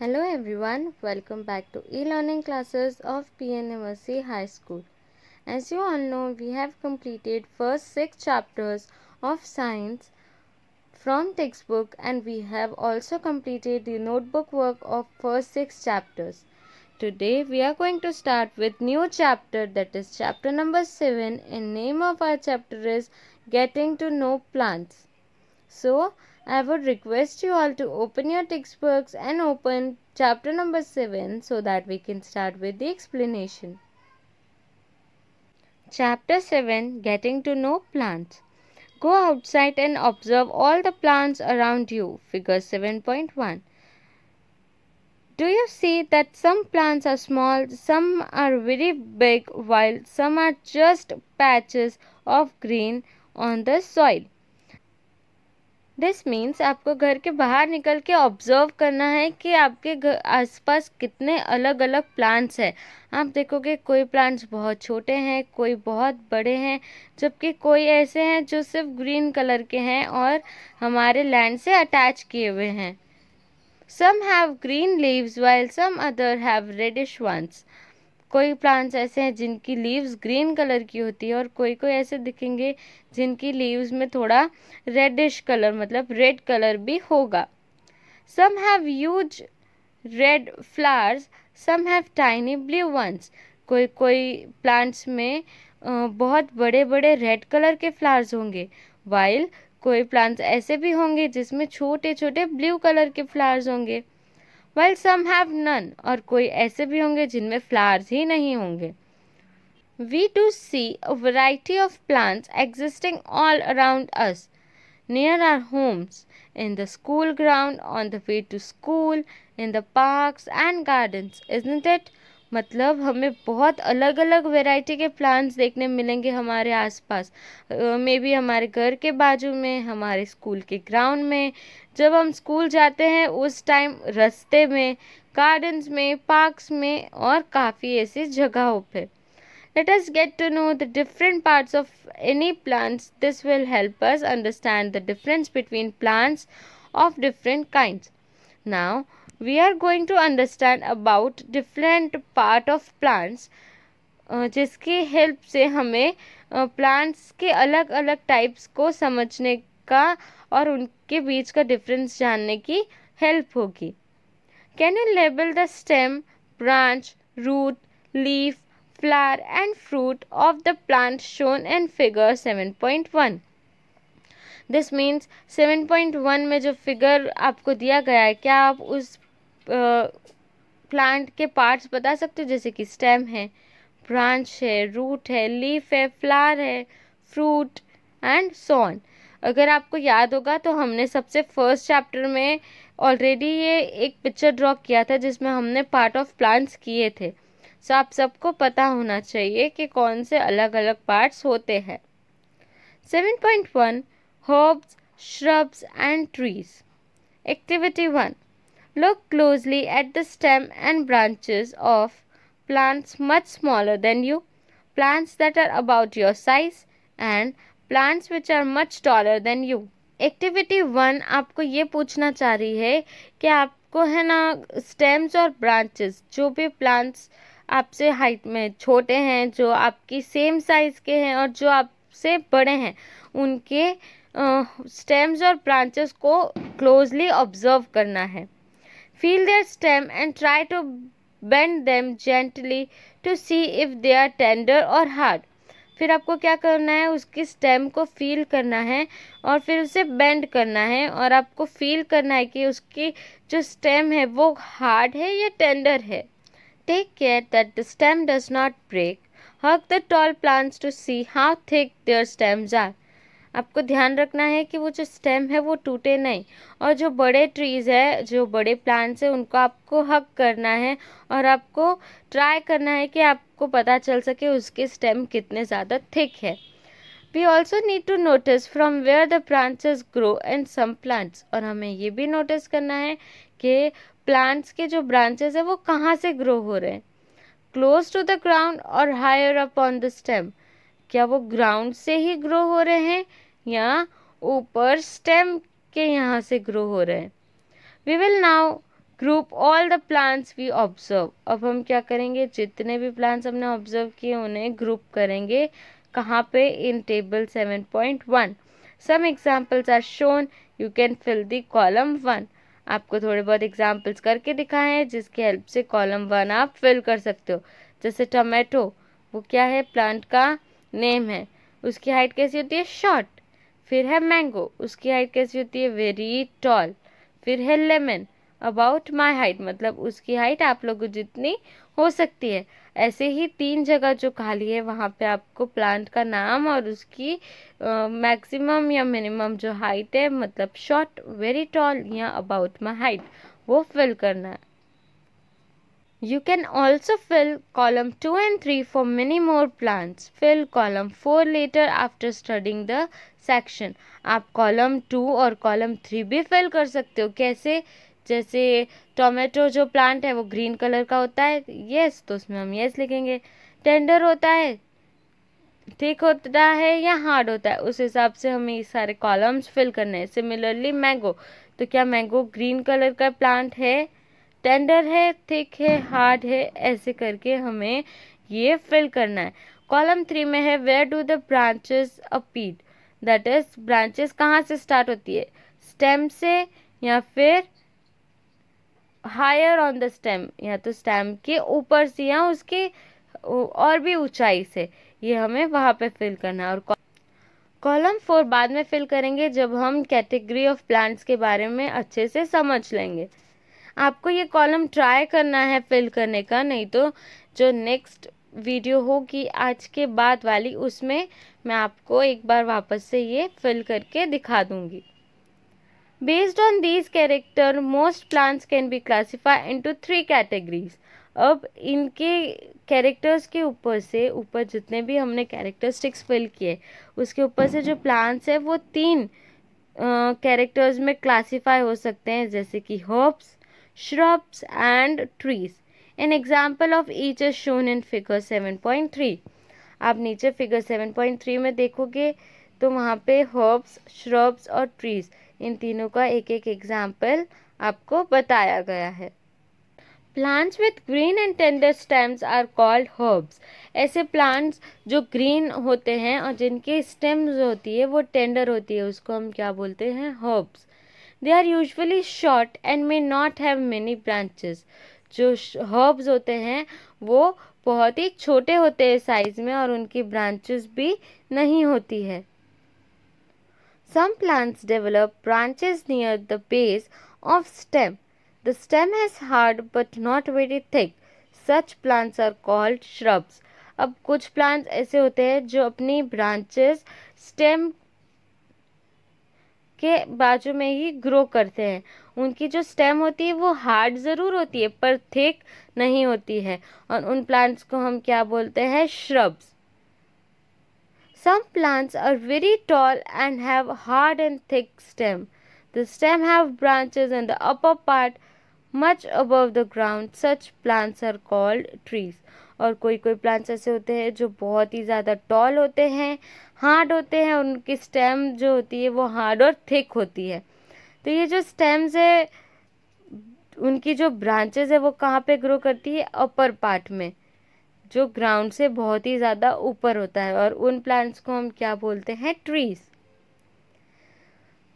Hello everyone, welcome back to e-learning classes of PNMSC High School. As you all know, we have completed first 6 chapters of science from textbook and we have also completed the notebook work of first 6 chapters. Today we are going to start with new chapter that is chapter number 7 and name of our chapter is Getting to Know Plants. So, I would request you all to open your textbooks and open chapter number 7 so that we can start with the explanation. Chapter 7 Getting to Know Plants Go outside and observe all the plants around you. Figure 7.1 do you see that some plants are small, some are very big, while some are just patches of green on the soil? This means आपको घर के बाहर निकल के observe करना है कि आपके घर आसपास कितने अलग अलग प्लांट्स हैं आप देखोगे कोई प्लांट्स बहुत छोटे हैं कोई बहुत बड़े हैं जबकि कोई ऐसे हैं जो सिर्फ ग्रीन कलर के हैं और हमारे लैंड से अटैच किए हुए हैं some have green leaves while some other have reddish ones कोई प्लांट्स ऐसे हैं जिनकी लीव्स ग्रीन कलर की होती है और कोई कोई ऐसे दिखेंगे जिनकी लीव्स में थोड़ा रेडिश कलर मतलब रेड कलर भी होगा some have huge red flowers some have tiny blue ones कोई कोई प्लांट्स में बहुत बड़े बड़े रेड कलर के फ्लावर्स होंगे वाइल कोई प्लांट्स ऐसे भी होंगे जिसमें छोटे छोटे ब्लू कलर के फ्लावर्स होंगे वेल सम हैव नन और कोई ऐसे भी होंगे जिनमें फ्लावर्स ही नहीं होंगे we too see a variety of plants existing all around us near our homes in the school ground on the way to school in the parks and gardens is it मतलब हमें बहुत अलग अलग variety के plants देखने मिलेंगे हमारे आसपास मे बी हमारे घर के बाजू में हमारे स्कूल के ग्राउंड में जब हम स्कूल जाते हैं उस टाइम रस्ते में गार्डन्स में पार्क्स में और काफ़ी ऐसी जगहों पे let us get to know the different parts of any plants this will help us understand the difference between plants of different kind now we are going to understand about different part of plants जिसकी help से हमें plants uh, के अलग अलग types को समझने का और उनके बीच का डिफरेंस जानने की हेल्प होगी can you label the stem branch root leaf and fruit of the plant shown and figure seven point one this means seven point one में जो फिगर आपको दिया गया है क्या आप उस प्लांट के पार्ट्स बता सकते हो जैसे कि स्टेम है ब्रांच है रूट है लीफ है फ्लावर है फ्रूट एंड सोन अगर आपको याद होगा तो हमने सबसे फर्स्ट चैप्टर में ऑलरेडी ये एक पिक्चर ड्रॉ किया था जिसमें हमने पार्ट ऑफ प्लांट्स किए थे सो आप सबको पता होना चाहिए कि कौन से अलग अलग पार्ट्स होते हैं seven point one herbs shrubs and trees activity one Look closely at the stem and branches of plants much smaller than you, plants that are about your size, and plants which are much taller than you. Activity one आपको ये पूछना चाह रही है कि आपको है ना स्टेम्स और ब्रांचेस जो भी प्लांट्स आपसे हाइट में छोटे हैं जो आपकी सेम साइज़ के हैं और जो आपसे बड़े हैं उनके स्टेम्स और ब्रांचेस को क्लोजली ऑब्जर्व करना है Feel their stem and try to bend them gently to see if they are tender or hard. फिर आपको क्या करना है उसकी स्टेम को फील करना है और फिर उसे बेंड करना है और आपको फील करना है कि उसकी जो स्टेम है वो हार्ड है या टेंडर है take care that the stem does not break look the tall plants to see how thick their stems are आपको ध्यान रखना है कि वो जो स्टेम है वो टूटे नहीं और जो बड़े ट्रीज़ है जो बड़े प्लांट्स हैं उनको आपको हक करना है और आपको ट्राई करना है कि आपको पता चल सके उसके स्टेम कितने ज़्यादा थिक है we also need to notice from where the branches grow and some plants और हमें ये भी नोटिस करना है कि प्लांट्स के जो ब्रांचेस है वो कहाँ से ग्रो हो रहे हैं क्लोज टू द ग्राउंड और higher up on the stem क्या वो ग्राउंड से ही ग्रो हो रहे हैं या ऊपर स्टेम के यहाँ से ग्रो हो रहे हैं we will now group all the plants we observe अब हम क्या करेंगे जितने भी प्लांट्स हमने ऑब्जर्व किए उन्हें ग्रुप करेंगे कहाँ पे in table seven point one some examples are shown you can fill the column one आपको थोड़े बहुत एग्जाम्पल्स करके दिखाए हैं जिसकी हेल्प से कॉलम वन आप फिल कर सकते हो जैसे टमेटो वो क्या है प्लांट का नेम है उसकी हाइट कैसी होती है शॉर्ट फिर है मैंगो उसकी हाइट कैसी होती है वेरी टॉल फिर है लेमन अबाउट माई हाइट मतलब उसकी हाइट आप लोगों जितनी हो सकती है ऐसे ही तीन जगह जो खाली है वहाँ पे आपको प्लांट का नाम और उसकी मैक्सिमम या मिनिमम जो हाइट है मतलब शॉर्ट वेरी टॉल या अबाउट माई हाइट वो फिल करना है You can also fill column 2 and 3 for many more plants. Fill column 4 later after studying the section. आप column 2 और column 3 भी fill कर सकते हो कैसे जैसे tomato जो plant है वो green color का होता है yes, तो उसमें हम yes लिखेंगे Tender होता है ठीक होता है या hard होता है उस हिसाब से हमें ये सारे columns fill करने हैं Similarly, mango. तो क्या mango green color का plant है टेंडर है थिक है हार्ड है ऐसे करके हमें ये फिल करना है कॉलम थ्री में है where do the branches appear that is branches कहाँ से स्टार्ट होती है स्टेम से या फिर हायर ऑन द स्टेम या तो स्टेम के ऊपर से या उसके और भी ऊंचाई से ये हमें वहाँ पे फिल करना है और कॉलम फोर बाद में फिल करेंगे जब हम कैटेगरी ऑफ प्लांट्स के बारे में अच्छे से समझ लेंगे आपको ये कॉलम ट्राई करना है फिल करने का नहीं तो जो नेक्स्ट वीडियो होगी आज के बाद वाली उसमें मैं आपको एक बार वापस से ये फिल करके दिखा दूँगी on these character most plants can be classify into three categories अब इनके कैरेक्टर्स के ऊपर से ऊपर जितने भी हमने कैरेक्टरिस्टिक्स फिल किए उसके ऊपर से जो प्लांट्स है वो तीन कैरेक्टर्स uh, में क्लासीफाई हो सकते हैं जैसे कि herbs shrubs and trees. An example of each is shown in figure 7.3. आप नीचे फिगर 7.3 में देखोगे तो वहाँ pe हर्ब्स shrubs और ट्रीज इन तीनों का एक एक एग्जाम्पल आपको बताया गया है plants with green and tender stems are called herbs ऐसे प्लांट्स जो ग्रीन होते हैं और जिनके स्टेम्स होती है वो टेंडर होती है उसको हम क्या बोलते हैं herbs they are usually short and may not have many branches जो हर्ब्स होते हैं वो बहुत ही छोटे होते हैं साइज में और उनकी ब्रांचेस भी नहीं होती है some plants develop branches near the base of stem the stem has hard but not very thick such plants are called shrubs अब कुछ प्लांट्स ऐसे होते हैं जो अपनी ब्रांचेस स्टेम के बाजू में ही ग्रो करते हैं उनकी जो स्टेम होती है वो हार्ड ज़रूर होती है पर थिक नहीं होती है और उन प्लांट्स को हम क्या बोलते हैं shrubs some plants are very tall and have hard and thick stem the stem have branches in the upper part much above the ground such plants are called trees और कोई कोई प्लांट्स ऐसे होते हैं जो बहुत ही ज़्यादा टॉल होते हैं हार्ड होते हैं उनकी स्टेम जो होती है वो हार्ड और थिक होती है तो ये जो स्टेम्स है उनकी जो ब्रांचेस है वो कहाँ पे ग्रो करती है अपर पार्ट में जो ग्राउंड से बहुत ही ज़्यादा ऊपर होता है और उन प्लांट्स को हम क्या बोलते हैं trees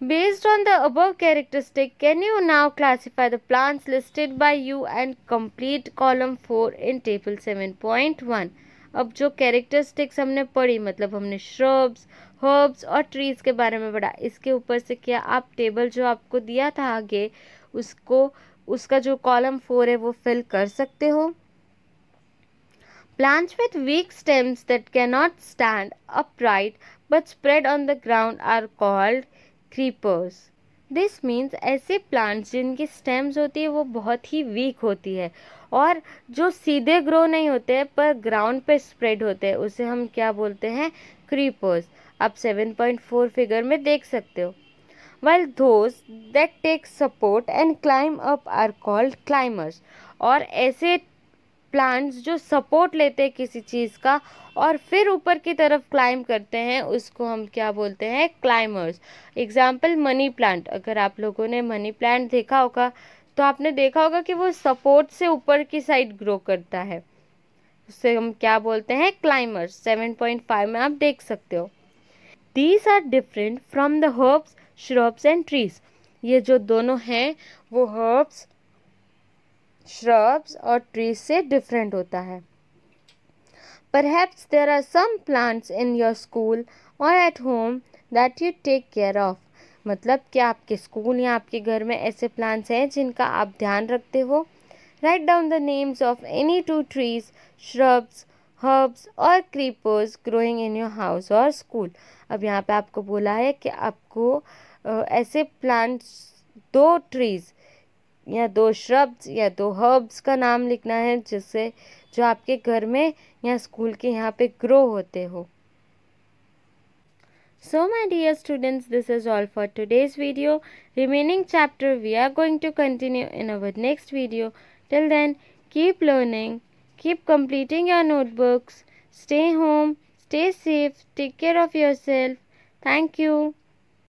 Based on the above characteristic, can you now classify the plants listed by you and complete column 4 in table 7.1? अब जो characteristics हमने पढ़ी मतलब हमने shrubs herbs और trees के बारे में पढ़ा इसके ऊपर से क्या आप table जो आपको दिया था आगे उसको उसका जो column फोर है वो fill कर सकते हो Plants with weak stems that cannot stand upright but spread on the ground are called creepers this means ऐसे प्लांट्स जिनकी स्टेम्स होती है वो बहुत ही वीक होती है और जो सीधे ग्रो नहीं होते हैं पर ग्राउंड पे स्प्रेड होते हैं उसे हम क्या बोलते हैं क्रीपर्स आप 7.4 फिगर में देख सकते हो well those that take support and climb up are called climbers और ऐसे प्लांट्स जो सपोर्ट लेते हैं किसी चीज़ का और फिर ऊपर की तरफ क्लाइम करते हैं उसको हम क्या बोलते हैं क्लाइमर्स एग्जाम्पल मनी प्लांट अगर आप लोगों ने मनी प्लांट देखा होगा तो आपने देखा होगा कि वो सपोर्ट से ऊपर की साइड ग्रो करता है उससे हम क्या बोलते हैं क्लाइमर्स सेवन पॉइंट फाइव में आप देख सकते हो these are different from the herbs shrubs and trees ये जो दोनों हैं वो हर्ब्स श्रब्स और ट्रीज से डिफरेंट होता है perhaps there are some plants in your school और at home that you take care of मतलब कि आपके स्कूल या आपके घर में ऐसे प्लांट्स हैं जिनका आप ध्यान रखते हो write down the names of any two trees shrubs herbs और creepers growing in your house और स्कूल अब यहाँ पे आपको बोला है कि आपको ऐसे प्लांट्स दो ट्रीज़ या दो शब्द या दो हर्ब्स का नाम लिखना है जिससे जो आपके घर में या स्कूल के यहाँ पे ग्रो होते हो so my dear students this is all for today's video remaining chapter we are going to continue in our next video till then keep learning keep completing your notebooks stay home stay safe take care of yourself thank you